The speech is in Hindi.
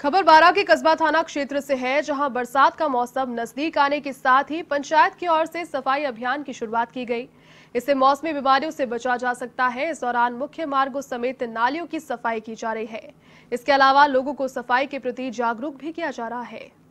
खबर बारा के कस्बा थाना क्षेत्र से है जहां बरसात का मौसम नजदीक आने के साथ ही पंचायत की ओर से सफाई अभियान की शुरुआत की गई इससे मौसमी बीमारियों से बचा जा सकता है इस दौरान मुख्य मार्गों समेत नालियों की सफाई की जा रही है इसके अलावा लोगों को सफाई के प्रति जागरूक भी किया जा रहा है